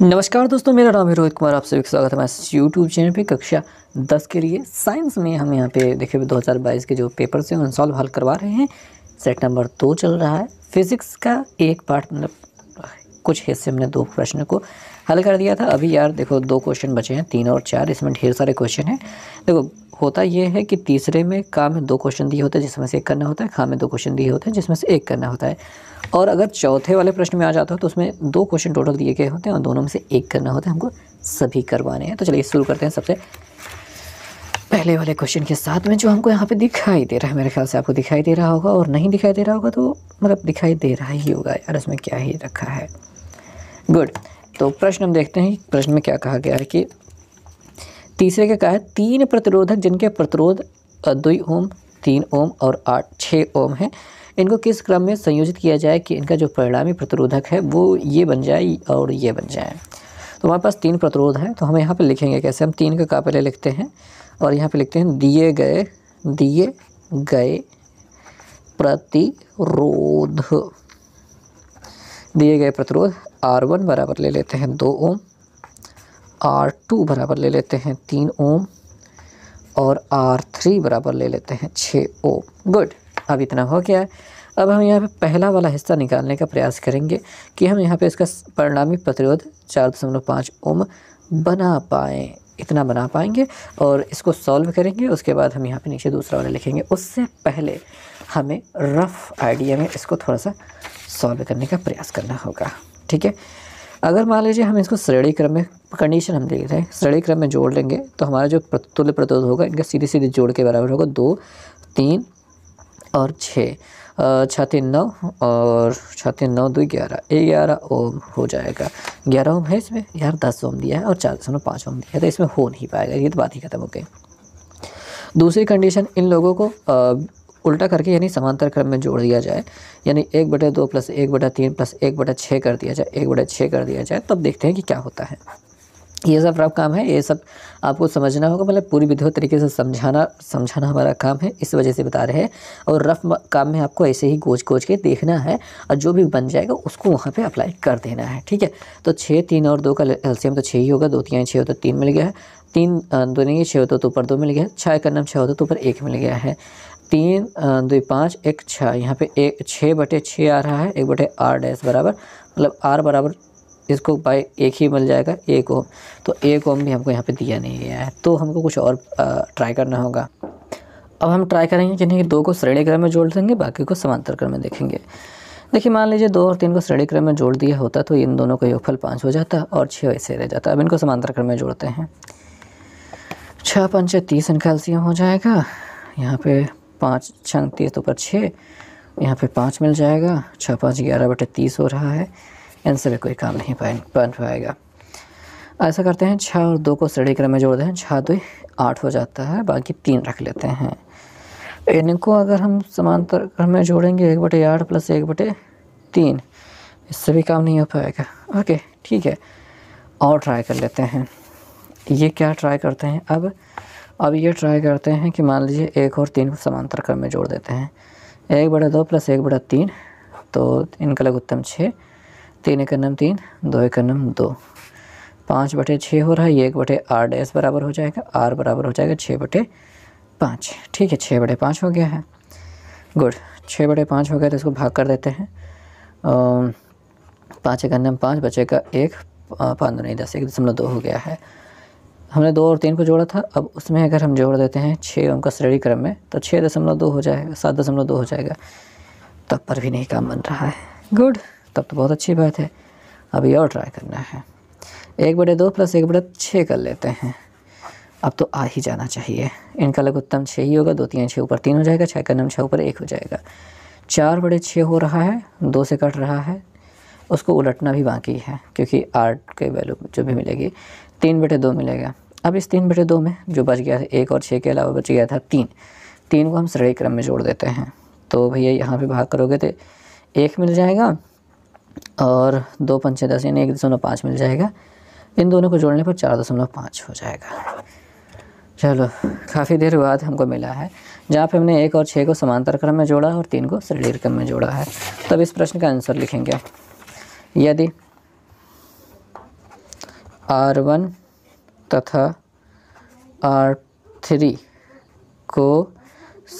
नमस्कार दोस्तों मेरा नाम है रोहित कुमार आप सभी का स्वागत है मैं यूट्यूब चैनल पे कक्षा दस के लिए साइंस में हम यहाँ पे देखिए 2022 के जो पेपर हैं उन सॉल्व हल करवा रहे हैं सेट नंबर दो चल रहा है फिजिक्स का एक पार्ट मतलब कुछ हिस्से हमने दो प्रश्न को हल कर दिया था अभी यार देखो दो क्वेश्चन बचे हैं तीन और चार इसमें ढेर सारे क्वेश्चन हैं देखो होता यह है कि तीसरे में का में दो क्वेश्चन दिए होते हैं जिसमें से एक करना होता है खा में दो क्वेश्चन दिए होते हैं जिसमें से एक करना होता है और अगर चौथे वाले प्रश्न में आ जाता है तो उसमें दो क्वेश्चन टोटल दिए गए होते हैं और दोनों में से एक करना होता है हमको सभी करवाने हैं तो चलिए शुरू करते हैं सबसे पहले वाले क्वेश्चन के साथ में जो हमको यहाँ पे दिखाई दे रहा है मेरे ख्याल से आपको दिखाई दे रहा होगा और नहीं दिखाई दे रहा होगा तो मतलब दिखाई दे रहा ही होगा यार इसमें क्या ही रखा है गुड तो प्रश्न हम देखते हैं प्रश्न में क्या कहा गया है कि तीसरे का कहा है तीन प्रतिरोधक जिनके प्रतिरोध दुई ओम तीन ओम और आठ छः ओम है इनको किस क्रम में संयोजित किया जाए कि इनका जो परिणामी प्रतिरोधक है वो ये बन जाए और ये बन जाए तो हमारे पास तीन प्रतिरोध हैं तो हम यहाँ पर लिखेंगे कैसे हम तीन का का पहले लिखते हैं और यहाँ पर लिखते हैं दिए गए दिए गए प्रतिरोध दिए गए प्रतिरोध आर वन बराबर ले लेते हैं दो ओम आर टू बराबर ले लेते हैं तीन ओम और आर थ्री बराबर ले लेते हैं छः ओम गुड अब इतना हो गया है अब हम यहाँ पे पहला वाला हिस्सा निकालने का प्रयास करेंगे कि हम यहाँ पे इसका परिणामी प्रतिरोध चार दशमलव पाँच ओम बना पाएँ इतना बना पाएंगे और इसको सॉल्व करेंगे उसके बाद हम यहाँ पे नीचे दूसरा वाला लिखेंगे उससे पहले हमें रफ़ आइडिया में इसको थोड़ा सा सॉल्व करने का प्रयास करना होगा ठीक है अगर मान लीजिए हम इसको श्रेणी क्रम में कंडीशन हम देख रहे हैं श्रेणी क्रम में जोड़ लेंगे तो हमारा जो तुल्य प्रतिरोध होगा इनका सीधे सीधे जोड़ के बराबर होगा दो तीन और छः छः तीन नौ और छः तीन नौ दो ग्यारह ग्यारह ओम हो जाएगा ग्यारह ओम है इसमें यार दस ओम दिया है और चार दशमलव पाँच ओम दिया है तो इसमें हो नहीं पाएगा ये तो बात ही खत्म हो गई दूसरी कंडीशन इन लोगों को उल्टा करके यानी समांतर क्रम में जोड़ दिया जाए यानी एक बटे दो प्लस एक बटा तीन प्लस एक बटा छः कर दिया जाए एक बटा छः कर दिया जाए तब देखते हैं कि क्या होता है ये सब रफ काम है ये सब आपको समझना होगा मतलब पूरी विधिवत तरीके से समझाना समझाना हमारा काम है इस वजह से बता रहे हैं और रफ काम में आपको ऐसे ही गोच गोच के देखना है और जो भी बन जाएगा उसको वहाँ पे अप्लाई कर देना है ठीक है तो छः तीन और दो का एल्सियम तो छः ही होगा दो तीन छः हो तो तीन मिल गया है तीन दो नहीं छः हो तो ऊपर दो मिल गया है छः का नाम छः होता तो ऊपर एक मिल गया है तीन दो पाँच एक छः यहाँ पे एक छः बटे छः आ रहा है एक बटे आर डैश बराबर मतलब आर बराबर इसको बाई एक ही मिल जाएगा एक ओम तो एक ओम भी हमको यहाँ पे दिया नहीं गया है तो हमको कुछ और ट्राई करना होगा अब हम ट्राई करेंगे जिन्हें दो को श्रेणी क्रम में जोड़ देंगे बाकी को समांतर क्रम में देखेंगे देखिए मान लीजिए दो और तीन को श्रेणी क्रम में जोड़ दिया होता तो इन दोनों का योगफल पाँच हो जाता और छः ऐसे रह जाता अब इनको समांतर क्रम में जोड़ते हैं छः पंच तीस इनका एल्सियम हो जाएगा यहाँ पे पाँच छंग तीस तो छः यहाँ पे पाँच मिल जाएगा छः पाँच ग्यारह बटे तीस हो रहा है इनसे भी कोई काम नहीं बन पाएगा ऐसा करते हैं छः और दो को श्रेणी क्रम में जोड़ दें छः दो तो आठ हो जाता है बाकी तीन रख लेते हैं इनको अगर हम समांतर क्रम में जोड़ेंगे एक बटे आठ प्लस एक बटे तीन इससे भी काम नहीं हो पाएगा ओके ठीक है और ट्राई कर लेते हैं ये क्या ट्राई करते हैं अब अब ये ट्राई करते हैं कि मान लीजिए एक और तीन को समांतर क्रम में जोड़ देते हैं एक बटे दो प्लस एक बटे तीन तो इनका लघुत्तम छः तीन एक नम तीन दो एक नम दो पाँच बटे छः हो रहा है ये एक बटे आर डैस बराबर हो जाएगा आर बराबर हो जाएगा छः बटे पाँच ठीक है छः बटे पाँच हो गया है गुड छः बटे पाँच हो गया तो इसको भाग कर देते हैं पाँच एक नम पाँच का एक पाँच दो नहीं दस एक दशमलव दो हो गया है हमने दो और तीन को जोड़ा था अब उसमें अगर हम जोड़ देते हैं छः उनका श्रेणी क्रम में तो छः दशमलव दो हो जाएगा सात दशमलव दो हो जाएगा तब पर भी नहीं काम बन रहा है गुड तब तो बहुत अच्छी बात है अभी और ट्राई करना है एक बटे दो प्लस एक बटे छः कर लेते हैं अब तो आ ही जाना चाहिए इनका उत्तम छः ही होगा दो तीन छः ऊपर तीन हो जाएगा छः का नम छः ऊपर एक हो जाएगा चार बड़े छः हो रहा है दो से कट रहा है उसको उलटना भी बाकी है क्योंकि आठ के वैल्यू जो भी मिलेगी तीन बटे दो मिलेगा अब इस तीन बटे दो में जो बच गया था एक और छः के अलावा बच गया था तीन तीन को हम सड़े क्रम में जोड़ देते हैं तो भैया यहाँ पर भाग करोगे तो एक मिल जाएगा और दो पंचे दस यानी एक दशमलव पाँच मिल जाएगा इन दोनों को जोड़ने पर चार दशमलव पाँच हो जाएगा चलो काफ़ी देर बाद हमको मिला है जहाँ पे हमने एक और छः को समांतर क्रम में जोड़ा और तीन को श्रेणी क्रम में जोड़ा है तब इस प्रश्न का आंसर लिखेंगे यदि आर वन तथा आर थ्री को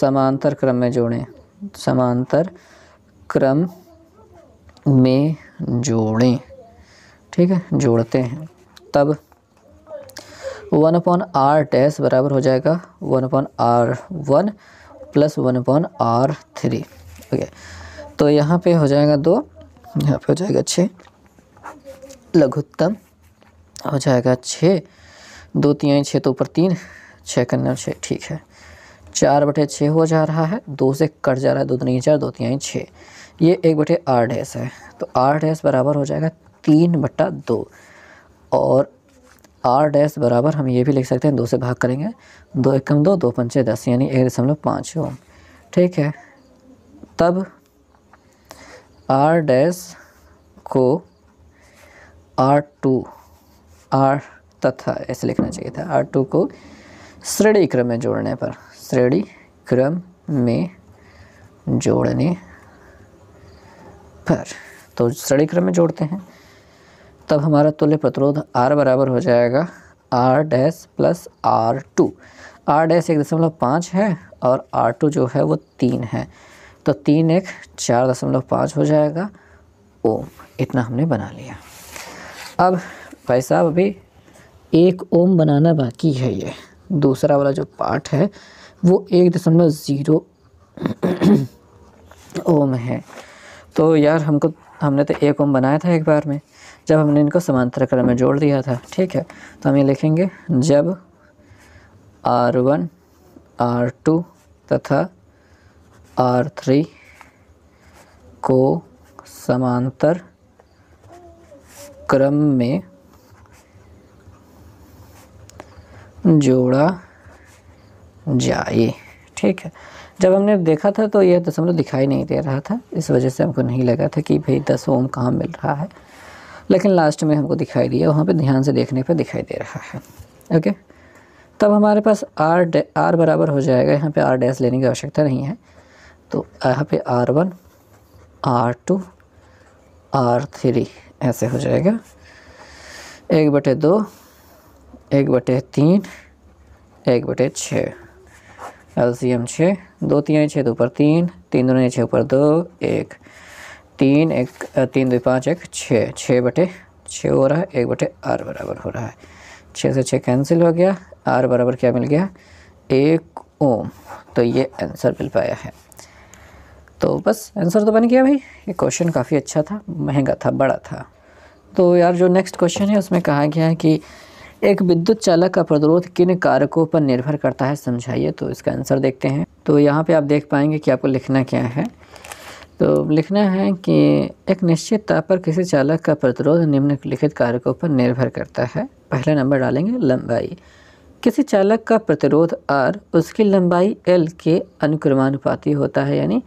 समांतर क्रम में जोड़ें समांतर क्रम में जोड़ें ठीक है जोड़ते हैं तब वन अपॉन आर डैस बराबर हो जाएगा one upon R one plus one upon R three okay तो यहाँ पे हो जाएगा दो यहाँ पे हो जाएगा छः लघुत्तम हो जाएगा छः दो तीन छः तो ऊपर तीन छः कन्या छः ठीक है चार बटे छः हो जा रहा है दो से कट जा रहा है दो तीन तो चार दो तीन छः ये एक बटे आर डैस है तो आर डैस बराबर हो जाएगा तीन बटा दो और आर डैस बराबर हम ये भी लिख सकते हैं दो से भाग करेंगे दो एक कम दो दो पंचे दस यानी एक दशमलव पाँच ओम ठीक है तब आर डैस को आर टू आर तथा ऐसे लिखना चाहिए था आर टू को श्रेणी क्रम में जोड़ने पर श्रेणी क्रम में जोड़ने पर तो क्रम में जोड़ते हैं तब हमारा तुल्य प्रतिरोध आर बराबर हो जाएगा R dash plus R two R dash एक दशमलव पाँच है और आर टू जो है वो तीन है तो तीन एक चार दशमलव पाँच हो जाएगा ओम इतना हमने बना लिया अब भाई साहब अभी एक ओम बनाना बाकी है ये दूसरा वाला जो पार्ट है वो एक दशमलव ज़ीरो ओम है तो यार हमको हमने तो एक ओम बनाया था एक बार में जब हमने इनको समांतर क्रम में जोड़ दिया था ठीक है तो हम ये लिखेंगे जब आर वन आर टू तथा आर थ्री को समांतर क्रम में जोड़ा जाए ठीक है जब हमने देखा था तो यह दशमलव दिखाई नहीं दे रहा था इस वजह से हमको नहीं लगा था कि भाई दस ओम कहाँ मिल रहा है लेकिन लास्ट में हमको दिखाई दिया वहाँ पे ध्यान से देखने पर दिखाई दे रहा है ओके तब हमारे पास आर आर बराबर हो जाएगा यहाँ पे आर डैस लेने की आवश्यकता नहीं है तो यहाँ पे R one R two R three ऐसे हो जाएगा एक बटे दो एक बटे तीन एक बटे छः एलसीएम छः दो तीन छः दो पर तीन तीन दो छः ऊपर दो एक तीन एक तीन दो पाँच एक छः छः बटे छः हो रहा है एक बटे आर बराबर हो रहा है छः से छः कैंसिल हो गया आर बराबर क्या मिल गया एक ओम तो ये आंसर मिल पाया है तो बस आंसर तो बन गया भाई ये क्वेश्चन काफ़ी अच्छा था महंगा था बड़ा था तो यार जो नेक्स्ट क्वेश्चन है उसमें कहा गया है कि एक विद्युत चालक का प्रतिरोध किन कारकों पर निर्भर करता है समझाइए तो इसका आंसर देखते हैं तो यहाँ पे आप देख पाएंगे कि आपको लिखना क्या है तो लिखना है कि एक निश्चित ताप पर किसी चालक का प्रतिरोध निम्नलिखित कारकों पर निर्भर करता है पहला नंबर डालेंगे लंबाई किसी चालक का प्रतिरोध आर उसकी लंबाई एल के अनुक्रमानुपाती होता है यानी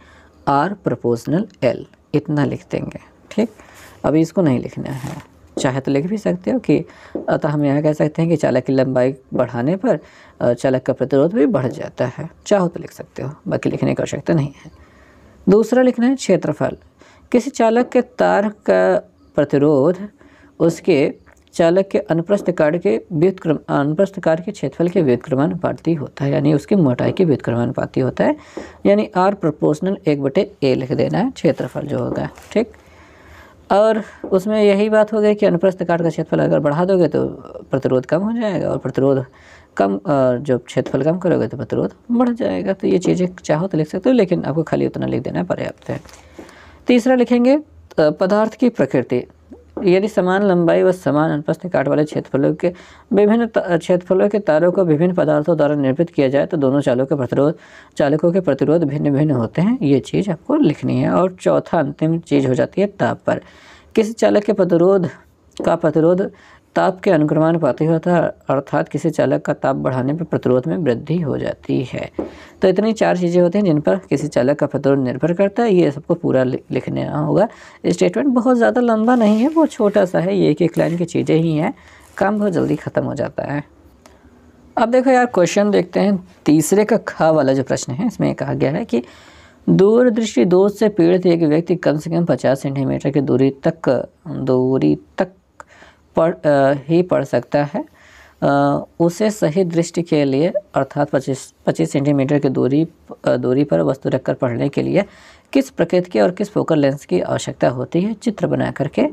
आर प्रपोजनल एल इतना लिख देंगे ठीक अभी इसको नहीं लिखना है चाहे तो लिख भी सकते हो कि अतः तो हम यहाँ कह सकते हैं कि चालक की लंबाई बढ़ाने पर चालक का प्रतिरोध भी बढ़ जाता है चाहो तो लिख सकते हो बाकी लिखने की आवश्यकता नहीं है दूसरा लिखना है क्षेत्रफल किसी चालक के तार का प्रतिरोध उसके चालक के अनुप्रस्थ कार्य के व्युतक्रम अनुप्रस्थ कार्य के क्षेत्रफल के व्युतक्रमानुपाती होता है यानी उसकी मोटाई के व्युतक्रमानुपाती होता है यानी आर प्रोपोर्शनल एक बटे ए लिख देना है क्षेत्रफल जो होगा ठीक और उसमें यही बात हो गई कि अनुप्रस्थ काट का क्षेत्रफल अगर बढ़ा दोगे तो प्रतिरोध कम हो जाएगा और प्रतिरोध कम जो क्षेत्रफल कम करोगे तो प्रतिरोध बढ़ जाएगा तो ये चीज़ें चाहो तो लिख सकते हो लेकिन आपको खाली उतना लिख देना पर्याप्त है तीसरा लिखेंगे पदार्थ की प्रकृति यदि समान लंबाई व समान अनुप्रस्थ काट वाले क्षेत्रफलों के विभिन्न क्षेत्रफलों के तारों को विभिन्न पदार्थों द्वारा निर्मित किया जाए तो दोनों चालों के प्रतिरोध चालकों के प्रतिरोध भिन्न भिन्न होते हैं ये चीज़ आपको लिखनी है और चौथा अंतिम चीज़ हो जाती है ताप पर किसी चालक के प्रतिरोध का प्रतिरोध ताप के पाती होता है अर्थात किसी चालक का ताप बढ़ाने पर प्रतिरोध में वृद्धि हो जाती है तो इतनी चार चीज़ें होती हैं जिन पर किसी चालक का प्रतिरोध निर्भर करता है ये सबको पूरा लिखना होगा स्टेटमेंट बहुत ज़्यादा लंबा नहीं है वो छोटा सा है ये एक एक लाइन की चीज़ें ही हैं काम बहुत जल्दी ख़त्म हो जाता है अब देखो यार क्वेश्चन देखते हैं तीसरे का खा वाला जो प्रश्न है इसमें कहा गया है कि दूरदृष्टि दोष से पीड़ित एक व्यक्ति कम से कम पचास सेंटीमीटर की दूरी तक दूरी तक पढ़ ही पढ़ सकता है उसे सही दृष्टि के लिए अर्थात 25 पच्चीस सेंटीमीटर की दूरी दूरी पर वस्तु रखकर पढ़ने के लिए किस प्रकृति के और किस फोकल लेंस की आवश्यकता होती है चित्र बना करके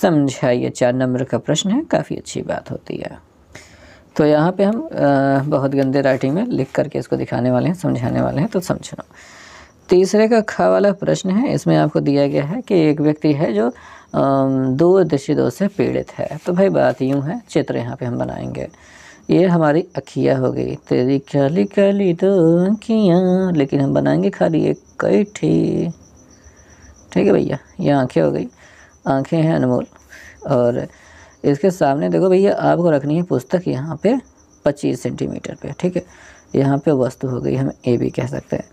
समझाइए चार नंबर का प्रश्न है काफ़ी अच्छी बात होती है तो यहाँ पे हम बहुत गंदे राइटिंग में लिख करके इसको दिखाने वाले हैं समझाने वाले हैं तो समझना तीसरे का खा वाला प्रश्न है इसमें आपको दिया गया है कि एक व्यक्ति है जो दूरदृष्टि दोष से पीड़ित है तो भाई बात यूँ है चित्र यहाँ पे हम बनाएंगे ये हमारी अखिया हो गई तेरी कली कली तो अखियाँ लेकिन हम बनाएंगे खाली एक कैठी ठीक है भैया ये आँखें हो गई आँखें हैं अनमोल और इसके सामने देखो भैया आपको रखनी है पुस्तक यहाँ पे 25 सेंटीमीटर पे ठीक है यहाँ पे वस्तु हो गई हम ए भी कह सकते हैं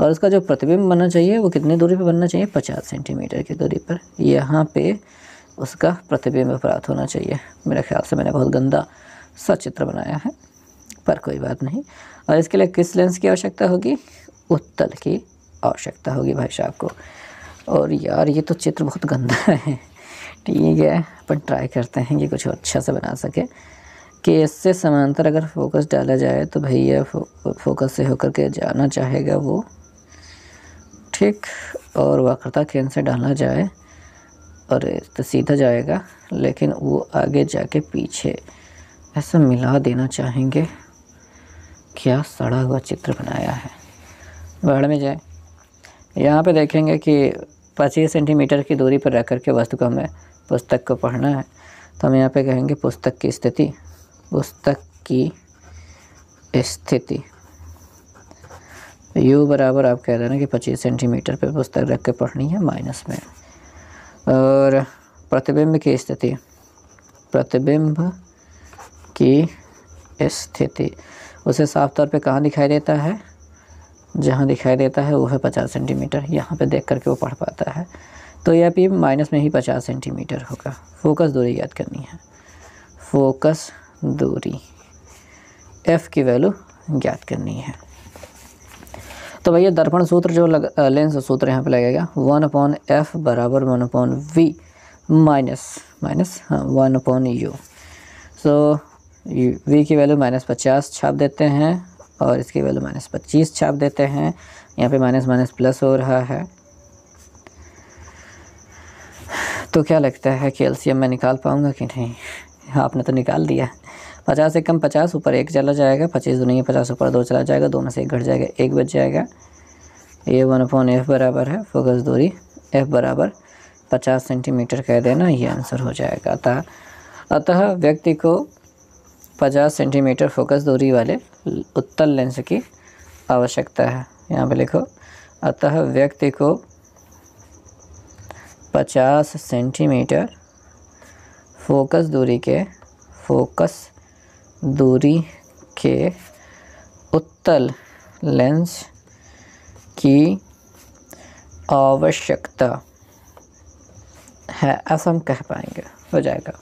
और उसका जो प्रतिबिंब बनना चाहिए वो कितनी दूरी पर बनना चाहिए पचास सेंटीमीटर की दूरी पर यहाँ पर उसका प्रतिबिंब प्राप्त होना चाहिए मेरे ख्याल से मैंने बहुत गंदा सा चित्र बनाया है पर कोई बात नहीं और इसके लिए किस लेंस की आवश्यकता होगी उत्तल की आवश्यकता होगी भाई साहब को और यार ये तो चित्र बहुत गंदा है ठीक है अपन ट्राई करते हैं कि कुछ अच्छा से बना सके कि इससे समांतर अगर फोकस डाला जाए तो भैया फो, फोकस से होकर के जाना चाहेगा वो ठीक और वक्रता केंद्र से डाला जाए और तो सीधा जाएगा लेकिन वो आगे जाके पीछे ऐसा मिला देना चाहेंगे क्या सड़ा हुआ चित्र बनाया है बाढ़ में जाए यहाँ पे देखेंगे कि 25 सेंटीमीटर की दूरी पर रह करके वस्तु को हमें पुस्तक को पढ़ना है तो हम यहाँ पे कहेंगे पुस्तक की स्थिति पुस्तक की स्थिति यू बराबर आप कह रहे हैं कि पच्चीस सेंटीमीटर पर पुस्तक रख के पढ़नी है माइनस में और प्रतिबिंब की स्थिति प्रतिबिंब की स्थिति उसे साफ तौर पे कहाँ दिखाई देता है जहाँ दिखाई देता है वो है पचास सेंटीमीटर यहाँ पे देख करके वो पढ़ पाता है तो यह भी माइनस में ही पचास सेंटीमीटर होगा फोकस दूरी याद करनी है फोकस दूरी एफ़ की वैल्यू ज्ञात करनी है तो भैया दर्पण सूत्र जो लग, लेंस सूत्र यहाँ पे लगेगा वन अपॉन एफ बराबर one upon V minus minus हाँ one upon U so V की वैल्यू माइनस पचास छाप देते हैं और इसकी वैल्यू माइनस पच्चीस छाप देते हैं यहाँ पे माइनस माइनस प्लस हो रहा है तो क्या लगता है कि एलसीएम मैं निकाल पाऊँगा कि नहीं आपने तो निकाल दिया पचास से कम पचास ऊपर एक चला जाएगा पच्चीस दो नहीं है पचास ऊपर दो चला जाएगा दो में से एक घट जाएगा एक बच जाएगा ये वन फोन एफ बराबर है फोकस दूरी एफ बराबर पचास सेंटीमीटर कह देना ये आंसर हो जाएगा अतः अतः व्यक्ति को पचास सेंटीमीटर फोकस दूरी वाले उत्तल लेंस की आवश्यकता है यहाँ पर लिखो अतः व्यक्ति को पचास सेंटीमीटर फोकस दूरी के फोकस दूरी के उत्तल लेंस की आवश्यकता है ऐसा हम कह पाएंगे हो जाएगा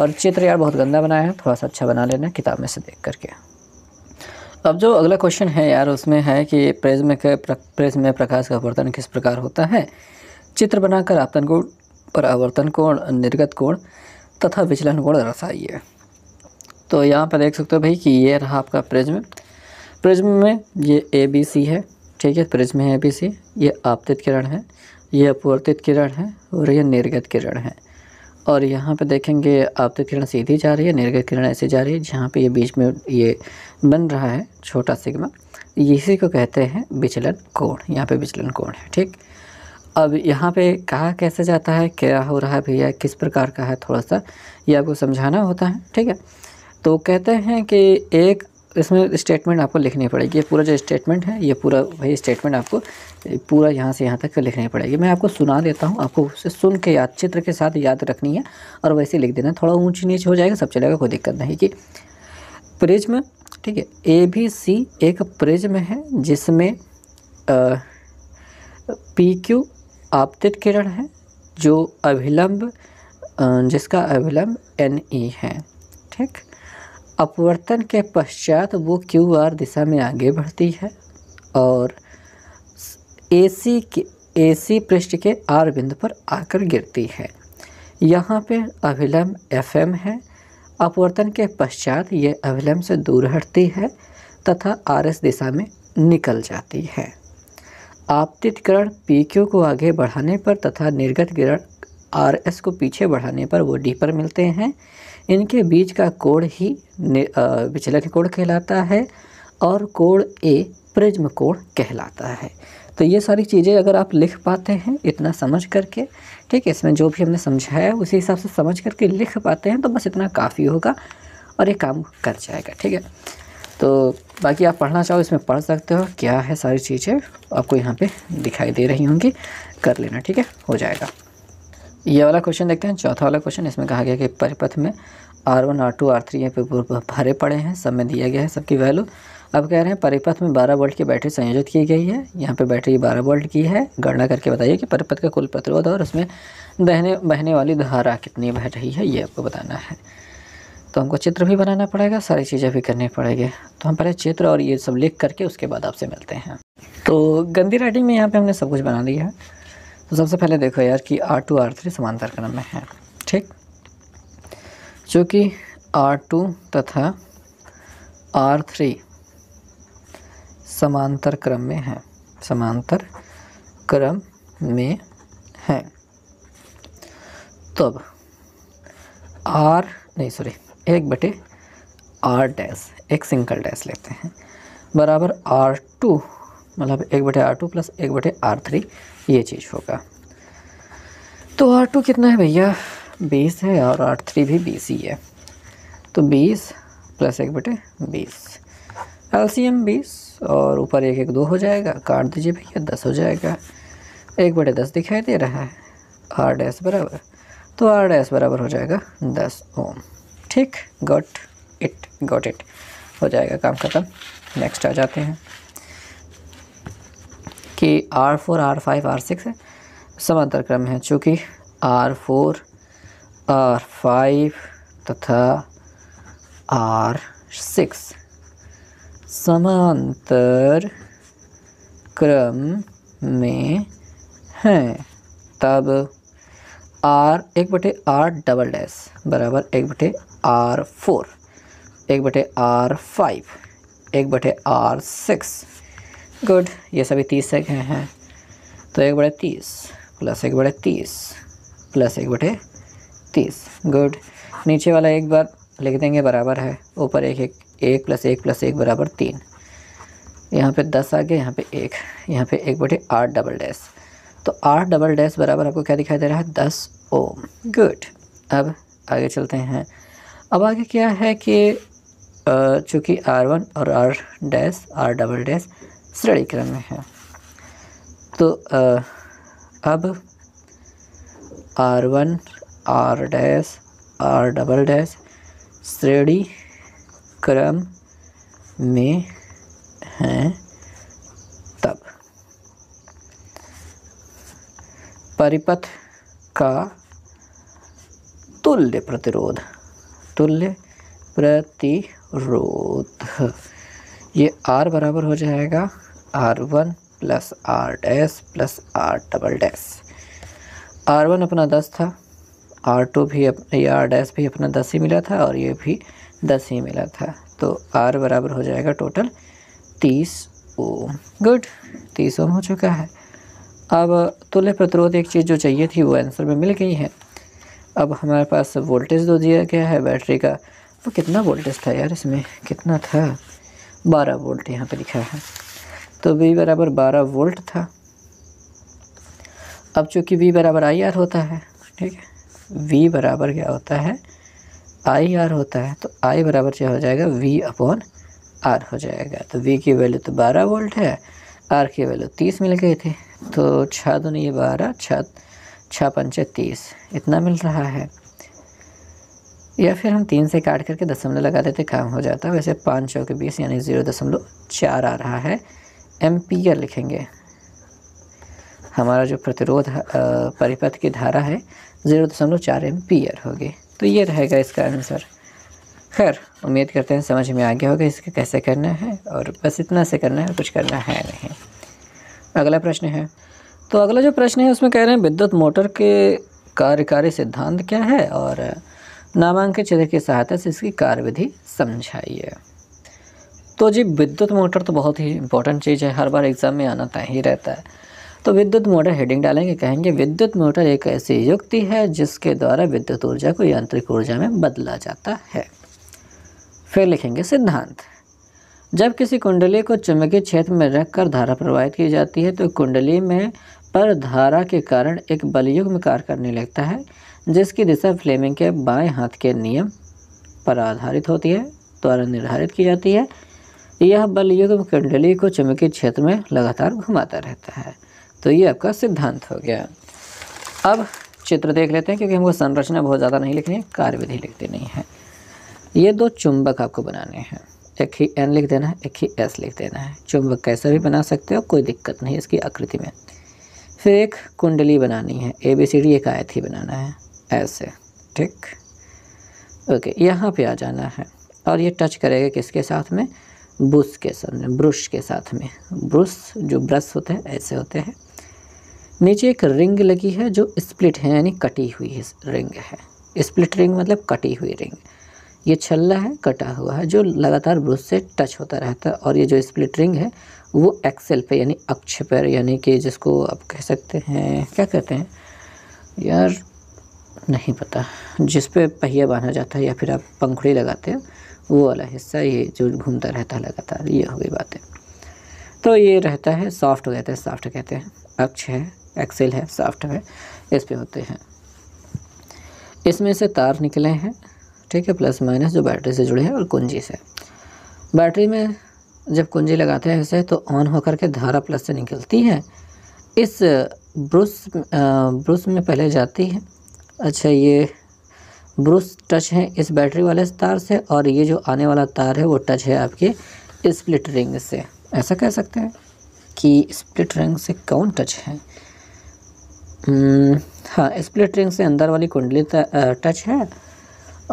और चित्र यार बहुत गंदा बनाया है थोड़ा सा अच्छा बना लेना किताब में से देख करके अब जो अगला क्वेश्चन है यार उसमें है कि प्रिज्म के प्रिज्म में प्रकाश का अपवर्तन किस प्रकार होता है चित्र बनाकर आपतन कोण परावर्तन कोण निर्गत कोण तथा विचलन कोण दर्शाइए तो यहाँ पर देख सकते हो भाई कि ये रहा आपका प्रिज्म प्रिज्म में ये ए बी सी है ठीक है प्रिज्म है ए बी सी ये आपतित किरण है ये अपवर्तित किरण है और ये निर्गत किरण है और यहाँ पे देखेंगे आपतित किरण सीधी जा रही है निर्गत किरण ऐसे जा रही है जहाँ पे ये बीच में ये बन रहा है छोटा सिग्मा इसी को कहते हैं विचलन कोण यहाँ पे विचलन कोण है ठीक अब यहाँ पे कहा कैसे जाता है क्या हो रहा है भैया किस प्रकार का है थोड़ा सा ये आपको समझाना होता है ठीक है तो कहते हैं कि एक इसमें स्टेटमेंट आपको लिखनी पड़ेगी ये पूरा जो स्टेटमेंट है ये पूरा वही स्टेटमेंट आपको पूरा यहाँ से यहाँ तक लिखनी पड़ेगी मैं आपको सुना देता हूँ आपको उसे सुन के याद चित्र के साथ याद रखनी है और वैसे लिख देना थोड़ा ऊँची नीचे हो जाएगा सब चलेगा कोई दिक्कत नहीं कि प्रिज्म ठीक है ए बी सी एक प्रिज्म है जिसमें पी क्यू आपतित किरण है जो अभिलंब जिसका अभिलंब एन ई e है ठीक अपवर्तन के पश्चात वो क्यू आर दिशा में आगे बढ़ती है और ए सी के ए सी पृष्ठ के आर बिंदु पर आकर गिरती है यहाँ पे अभिलम्ब एफ एम है अपवर्तन के पश्चात ये अभिलम्ब से दूर हटती है तथा आर एस दिशा में निकल जाती है आपतित किरण पी क्यू को आगे बढ़ाने पर तथा निर्गत किरण आर एस को पीछे बढ़ाने पर वो डी पर मिलते हैं इनके बीच का कोण ही विचलन कोण कहलाता है और कोण ए प्रिज्म कोण कहलाता है तो ये सारी चीज़ें अगर आप लिख पाते हैं इतना समझ करके ठीक है इसमें जो भी हमने समझाया उसी हिसाब से समझ करके लिख पाते हैं तो बस इतना काफ़ी होगा और ये काम कर जाएगा ठीक है तो बाकी आप पढ़ना चाहो इसमें पढ़ सकते हो क्या है सारी चीज़ें आपको यहाँ पे दिखाई दे रही होंगी कर लेना ठीक है हो जाएगा ये वाला क्वेश्चन देखते हैं चौथा वाला क्वेश्चन इसमें कहा गया कि परिपथ में R one R two R three यहाँ पे भरे पड़े हैं सब में दिया गया है सबकी वैल्यू अब कह रहे हैं परिपथ में 12 वोल्ट की बैटरी संयोजित की गई है यहाँ पे बैटरी 12 वोल्ट की है गणना करके बताइए कि परिपथ का कुल प्रतिरोध और उसमें दहने बहने वाली धारा कितनी बह रही है ये आपको बताना है तो हमको चित्र भी बनाना पड़ेगा सारी चीज़ें भी करनी पड़ेगी तो हम पहले चित्र और ये सब लिख करके उसके बाद आपसे मिलते हैं तो गंदी राइटिंग में यहाँ पर हमने सब कुछ बना दिया है तो सबसे पहले देखो यार कि आर टू आर थ्री समांतर क्रम में है ठीक चूँकि आर टू तथा आर थ्री समांतर क्रम में है समांतर क्रम में है तब आर नहीं सॉरी एक बटे आर डैश एक सिंगल डैश लेते हैं बराबर आर टू मतलब एक बटे आर टू प्लस एक बटे आर थ्री ये चीज़ होगा तो आर टू कितना है भैया बीस है और आर थ्री भी बीस ही है तो बीस प्लस एक बटे बीस एल बीस और ऊपर एक एक दो हो जाएगा काट दीजिए भैया दस हो जाएगा एक बटे दस दिखाई दे रहा है आर डैस बराबर तो आर डैस बराबर हो जाएगा दस ओम ठीक गॉट इट गॉट इट हो जाएगा काम ख़त्म नेक्स्ट आ जाते हैं कि R four R five R six समांतर क्रम है चूँकि आर फोर आर फाइव तथा आर सिक्स समांतर क्रम में हैं तब आर एक बटे आर डबल डैस बराबर एक बटे आर फोर एक बटे आर फाइव एक बटे आर सिक्स गुड ये सभी तीस से गए हैं तो एक बड़े तीस प्लस एक बड़े तीस प्लस एक बटे तीस गुड नीचे वाला एक बार लिख देंगे बराबर है ऊपर एक एक एक प्लस एक प्लस एक बराबर तीन यहाँ पे दस आ गया यहाँ पे एक यहाँ पे एक बटे आठ डबल डैस तो आठ डबल डैस बराबर आपको क्या दिखाई दे रहा है दस ओम गुड अब आगे चलते हैं अब आगे क्या है कि चूँकि आर वन और R dash R double dash श्रेणी क्रम में है तो आ, अब R one R dash R double dash श्रेणी क्रम में हैं तब परिपथ का तुल्य प्रतिरोध तुल्य प्रतिरोध ये आर बराबर हो जाएगा R one plus R dash plus R double dash R one अपना दस था आर टू भी या आर डैस भी अपना दस ही मिला था और ये भी दस ही मिला था तो आर बराबर हो जाएगा टोटल तीस ओम गुड तीस ओम हो चुका है अब तुल्य प्रतिरोध एक चीज़ जो चाहिए थी वो आंसर में मिल गई है अब हमारे पास वोल्टेज दो दिया गया है बैटरी का वो कितना वोल्टेज था यार इसमें कितना था बारह वोल्ट यहाँ पे लिखा है तो वी बराबर बारह वोल्ट था अब चूँकि वी बराबर आई आर होता है ठीक है वी बराबर क्या होता है आई आर होता है तो आई बराबर क्या हो जाएगा वी अपॉन आर हो जाएगा तो वी की वैल्यू तो बारह वोल्ट है आर की वैल्यू तीस मिल गई थी तो छः दूनी ये बारह छः छः पंचे तीस इतना मिल रहा है या फिर हम तीन से काट करके दशमलव लगा देते काम हो जाता वैसे पाँच चौके बीस यानी ज़ीरो दशमलव चार आ रहा है एम्पियर लिखेंगे हमारा जो प्रतिरोध परिपथ की धारा है ज़ीरो दशमलव चार एम्पियर होगी तो ये रहेगा इसका आंसर खैर उम्मीद करते हैं समझ में आ गया होगा इसके कैसे करना है और बस इतना से करना है कुछ करना है नहीं अगला प्रश्न है तो अगला जो प्रश्न है उसमें कह रहे हैं विद्युत मोटर के कार्यकारी सिद्धांत क्या है और नामांकित चित्र की सहायता से इसकी कार्यविधि समझाइए तो जी विद्युत मोटर तो बहुत ही इंपॉर्टेंट चीज़ है हर बार एग्ज़ाम में आना तय ही रहता है तो विद्युत मोटर हेडिंग डालेंगे कहेंगे विद्युत मोटर एक ऐसी युक्ति है जिसके द्वारा विद्युत ऊर्जा को यांत्रिक ऊर्जा में बदला जाता है फिर लिखेंगे सिद्धांत जब किसी कुंडली को चुंबकीय क्षेत्र में रखकर धारा प्रवाहित की जाती है तो कुंडली में पर धारा के कारण एक बलयुग्म कार्य करने लगता है जिसकी दिशा फ्लेमिंग के बाएं हाथ के नियम पर आधारित होती है द्वारा निर्धारित की जाती है यह बल युग्म कुंडली को चुंबकीय क्षेत्र में लगातार घुमाता रहता है तो ये आपका सिद्धांत हो गया अब चित्र देख लेते हैं क्योंकि हमको संरचना बहुत ज़्यादा नहीं लिखनी है कार्यविधि लिखती नहीं है ये दो चुंबक आपको बनाने हैं एक ही एन लिख देना है एक ही एस लिख देना है चुंबक कैसे भी बना सकते हो कोई दिक्कत नहीं इसकी आकृति में फिर एक कुंडली बनानी है ए बी सी डी एक आयत ही बनाना है ऐसे ठीक ओके यहाँ पे आ जाना है और ये टच करेगा किसके साथ में ब्रुश के सामने ब्रश के साथ में ब्रश जो ब्रश होते हैं ऐसे होते हैं नीचे एक रिंग लगी है जो स्प्लिट है यानी कटी हुई रिंग है स्प्लिट रिंग मतलब कटी हुई रिंग ये छल्ला है कटा हुआ है जो लगातार ब्रश से टच होता रहता है और ये जो स्प्लिट रिंग है वो एक्सेल पे यानी अक्ष पर यानी कि जिसको आप कह सकते हैं क्या कहते हैं यार नहीं पता जिस पे पहिया बांधा जाता है या फिर आप पंखुड़ी लगाते हैं वो वाला हिस्सा ये जो घूमता रहता है लगातार ये हो गई बातें तो ये रहता है सॉफ्ट कहते हैं सॉफ्ट कहते हैं अक्ष है एक्सेल है सॉफ्ट है इस पर होते हैं इसमें से तार निकले हैं ठीक है प्लस माइनस जो बैटरी से जुड़े हैं और कुंजी से बैटरी में जब कुंजी लगाते हैं ऐसे तो ऑन होकर के धारा प्लस से निकलती है इस ब्रुश ब्रुश में पहले जाती है अच्छा ये ब्रूस टच है इस बैटरी वाले तार से और ये जो आने वाला तार है वो टच है आपके स्प्लिट रिंग से ऐसा कह सकते हैं कि स्प्लिट रिंग से कौन टच है हम्म, हाँ स्प्लिट रिंग से अंदर वाली कुंडली टच है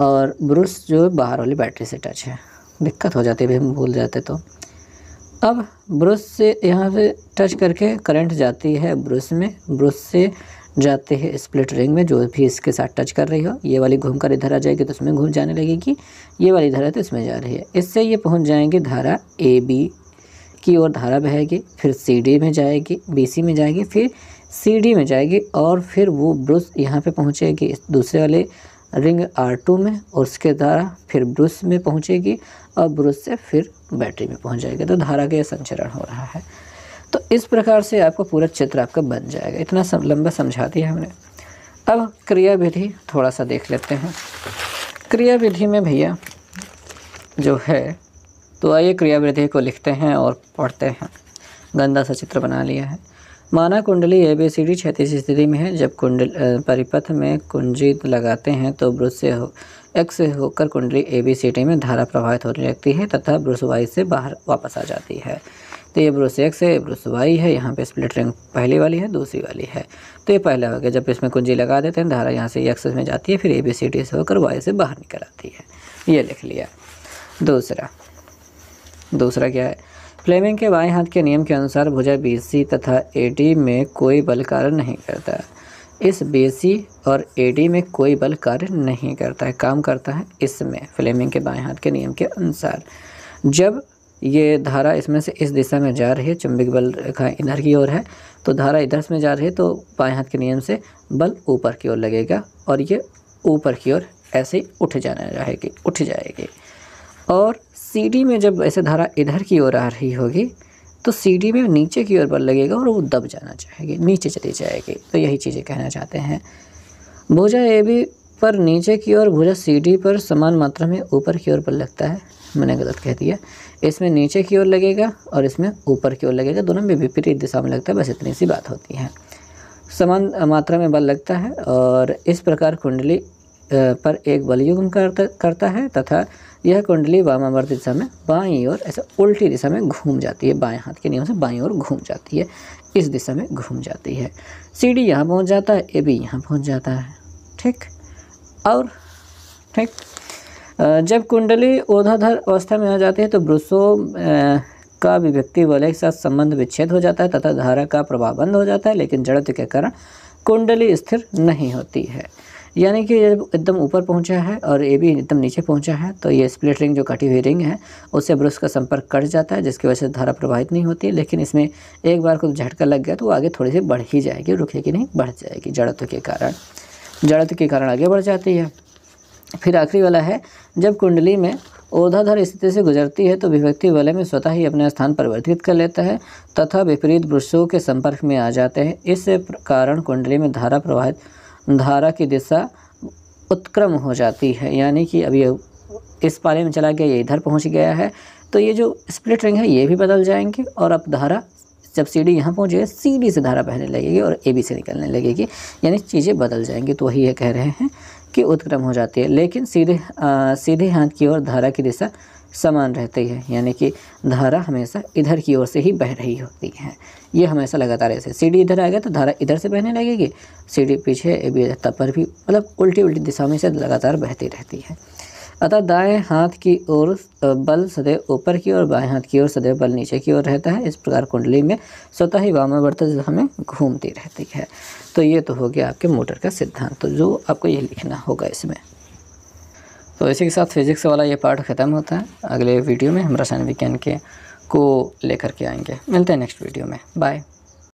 और ब्रूस जो बाहर वाली बैटरी से टच है दिक्कत हो जाती है हम भूल जाते तो अब ब्रश से यहाँ से टच करके करंट जाती है ब्रश में ब्रश से जाते हैं स्प्लिट रिंग में जो भी इसके साथ टच कर रही हो ये वाली घूमकर इधर आ जाएगी तो उसमें घूम जाने लगेगी ये वाली धारा तो इसमें जा रही है इससे ये पहुँच जाएंगे धारा ए बी की ओर धारा बहेगी फिर सी डी में जाएगी बी सी में जाएगी फिर सी डी में जाएगी और फिर वो ब्रुस यहाँ पे पहुँचेगी दूसरे वाले रिंग आर टू में और उसके धारा फिर ब्रुस में पहुँचेगी और ब्रुस से फिर बैटरी में पहुँच जाएगी तो धारा का यह संचरण हो रहा है तो इस प्रकार से आपको पूरा चित्र आपका बन जाएगा इतना सम, लंबा समझा दिया हमने अब क्रिया विधि थोड़ा सा देख लेते हैं क्रिया विधि में भैया जो है तो आइए क्रिया विधि को लिखते हैं और पढ़ते हैं गंदा सा चित्र बना लिया है माना कुंडली ए बी सी डी क्षैतिज स्थिति में है जब कुंडल परिपथ में कुंजी लगाते हैं तो ब्रुज से हो एक्स से होकर कुंडली ए बी सी डी में धारा प्रवाहित होने लगती है तथा ब्रुज वाई से बाहर वापस आ जाती है तो ये ब्रोस एक्स है ब्रोस वाई है यहाँ पे स्प्लिट रिंग पहली वाली है दूसरी वाली है तो ये पहला हो गया जब इसमें कुंजी लगा देते हैं धारा यहाँ से एक्सेस में जाती है फिर ए बी सी डी से होकर वाई से बाहर निकल आती है ये लिख लिया दूसरा दूसरा क्या है फ्लेमिंग के बाएँ हाथ के नियम के अनुसार भुजा बी तथा ए में कोई बल कार्य नहीं करता इस बी और ए में कोई बल कार्य नहीं करता है काम करता है इसमें फ्लेमिंग के बाएँ हाथ के नियम के अनुसार जब ये धारा इसमें से इस दिशा में जा रही है चुंबक बल रेखा इधर की ओर है तो धारा इधर में जा रही है तो बाएँ हाथ के नियम से बल ऊपर की ओर लगेगा और ये ऊपर की ओर ऐसे उठ जाना रहेगी उठ जाएगी और सीडी में जब ऐसे धारा इधर की ओर आ रही होगी तो सीडी में नीचे की ओर बल लगेगा और वो दब जाना चाहेगी नीचे चली जाएगी तो यही चीज़ें कहना चाहते हैं भुजा ए बी पर नीचे की ओर भुजा सी डी पर समान मात्रा में ऊपर की ओर बल लगता है मैंने गलत कह दिया इसमें नीचे की ओर लगेगा और इसमें ऊपर की ओर लगेगा दोनों में विपरीत दिशा में लगता है बस इतनी सी बात होती है समान मात्रा में बल लगता है और इस प्रकार कुंडली पर एक बल करता करता है तथा यह कुंडली वामावर्त दिशा में बाई ओर ऐसे उल्टी दिशा में घूम जाती है बाएं हाथ के नियम से बाई ओर घूम जाती है इस दिशा में घूम जाती है सी डी यहाँ पहुँच जाता है ए बी यहाँ पहुँच जाता है ठीक और ठीक जब कुंडली ओधाधर अवस्था में आ जाती है तो ब्रुसो का अभिव्यक्ति वाले के साथ संबंध विच्छेद हो जाता है तथा धारा का प्रभाव बंद हो जाता है लेकिन जड़त के कारण कुंडली स्थिर नहीं होती है यानी कि ये एकदम ऊपर पहुंचा है और ये भी एकदम नीचे पहुंचा है तो ये स्प्लिट रिंग जो कटी हुई रिंग है उससे ब्रश का संपर्क कट जाता है जिसकी वजह से धारा प्रभावित नहीं होती लेकिन इसमें एक बार कुछ झटका लग गया तो वो आगे थोड़ी सी बढ़ ही जाएगी रुकेगी नहीं बढ़ जाएगी जड़त के कारण जड़त के कारण आगे बढ़ जाती है फिर आखिरी वाला है जब कुंडली में ओधाधर स्थिति से गुजरती है तो विभक्ति वाले में स्वतः ही अपने स्थान परिवर्तित कर लेता है तथा विपरीत वृक्षों के संपर्क में आ जाते हैं इस कारण कुंडली में धारा प्रवाहित धारा की दिशा उत्क्रम हो जाती है यानी कि अभी इस पाले में चला गया ये इधर पहुंच गया है तो ये जो स्प्लिट रिंग है ये भी बदल जाएंगे और अब धारा जब सी डी यहाँ पहुँचेगा डी से धारा बहने लगेगी और ए बी से निकलने लगेगी यानी चीज़ें बदल जाएंगी तो वही ये कह रहे हैं कि उत्क्रम हो जाती है लेकिन सीधे आ, सीधे हाथ की ओर धारा की दिशा समान रहती है यानी कि धारा हमेशा इधर की ओर से ही बह रही होती है ये हमेशा लगातार ऐसे सीढ़ी इधर आएगा तो धारा इधर से बहने लगेगी सीढ़ी पीछे ए तब पर भी मतलब उल्टी उल्टी दिशा में से लगातार बहती रहती है अतः दाएं हाथ की ओर बल सदैव ऊपर की ओर बाएं हाथ की ओर सदैव बल नीचे की ओर रहता है इस प्रकार कुंडली में स्वतः ही जो हमें घूमती रहती है तो ये तो हो गया आपके मोटर का सिद्धांत तो जो आपको ये लिखना होगा इसमें तो इसी के साथ फिजिक्स वाला ये पार्ट ख़त्म होता है अगले वीडियो में हम रसायन विज्ञान के को लेकर के आएंगे मिलते हैं नेक्स्ट वीडियो में बाय